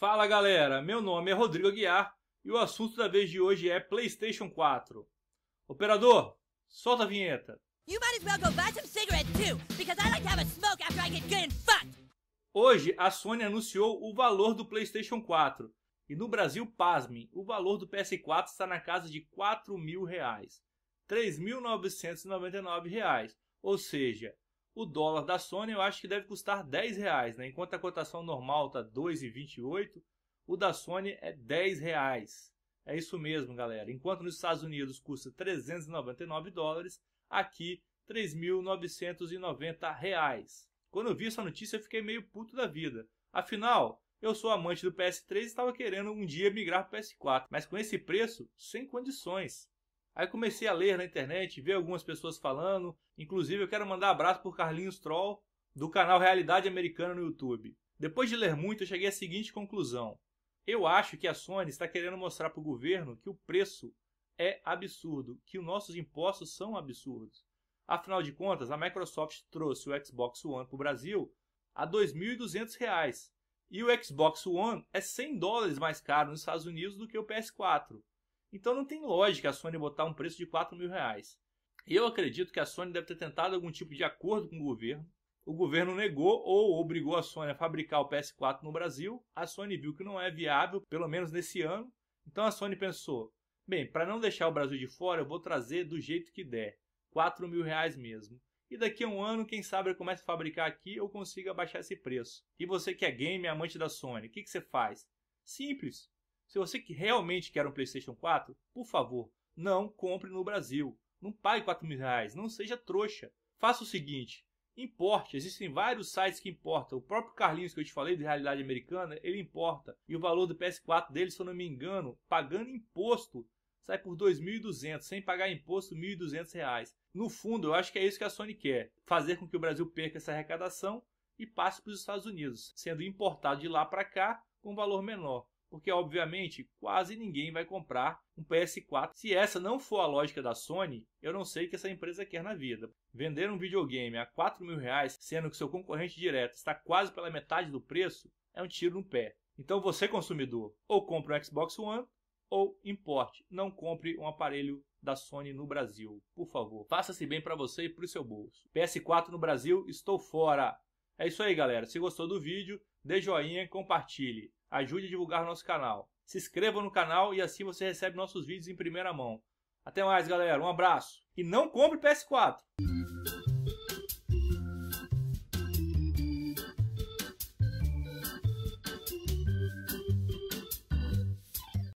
Fala galera, meu nome é Rodrigo Aguiar e o assunto da vez de hoje é PlayStation 4. Operador, solta a vinheta. Hoje a Sony anunciou o valor do PlayStation 4 e no Brasil, pasmem, o valor do PS4 está na casa de 4 mil reais, 3.999 reais, ou seja, o dólar da Sony eu acho que deve custar 10 reais, né? Enquanto a cotação normal está 2,28, o da Sony é 10 reais. É isso mesmo, galera. Enquanto nos Estados Unidos custa 399 dólares, aqui 3.990 reais. Quando eu vi essa notícia, eu fiquei meio puto da vida. Afinal, eu sou amante do PS3 e estava querendo um dia migrar para o PS4, mas com esse preço, sem condições. Aí comecei a ler na internet, ver algumas pessoas falando. Inclusive, eu quero mandar abraço por Carlinhos Troll, do canal Realidade Americana no YouTube. Depois de ler muito, eu cheguei à seguinte conclusão. Eu acho que a Sony está querendo mostrar para o governo que o preço é absurdo, que os nossos impostos são absurdos. Afinal de contas, a Microsoft trouxe o Xbox One para o Brasil a R$ 2.200 e o Xbox One é 100 dólares mais caro nos Estados Unidos do que o PS4. Então não tem lógica a Sony botar um preço de 4 mil reais. Eu acredito que a Sony deve ter tentado algum tipo de acordo com o governo. O governo negou ou obrigou a Sony a fabricar o PS4 no Brasil. A Sony viu que não é viável, pelo menos nesse ano. Então a Sony pensou: bem, para não deixar o Brasil de fora, eu vou trazer do jeito que der, 4 mil reais mesmo. E daqui a um ano, quem sabe eu comece a fabricar aqui ou consiga baixar esse preço. E você que é game, amante da Sony, o que, que você faz? Simples, se você que realmente quer um PlayStation 4, por favor, não compre no Brasil. Não pague 4 mil reais, não seja trouxa. Faça o seguinte, importe. Existem vários sites que importam. O próprio Carlinhos que eu te falei de realidade americana, ele importa. E o valor do PS4 dele, se eu não me engano, pagando imposto, sai por 2.200, sem pagar imposto, 1.200 reais. No fundo, eu acho que é isso que a Sony quer, fazer com que o Brasil perca essa arrecadação e passe para os Estados Unidos, sendo importado de lá para cá com valor menor porque obviamente quase ninguém vai comprar um PS4. Se essa não for a lógica da Sony, eu não sei o que essa empresa quer na vida. Vender um videogame a 4 mil reais, sendo que seu concorrente direto está quase pela metade do preço, é um tiro no pé. Então você, consumidor, ou compre um Xbox One ou importe. Não compre um aparelho da Sony no Brasil, por favor. Faça-se bem para você e para o seu bolso. PS4 no Brasil, estou fora. É isso aí, galera. Se gostou do vídeo, dê joinha, compartilhe, ajude a divulgar nosso canal. Se inscreva no canal e assim você recebe nossos vídeos em primeira mão. Até mais, galera. Um abraço. E não compre PS4.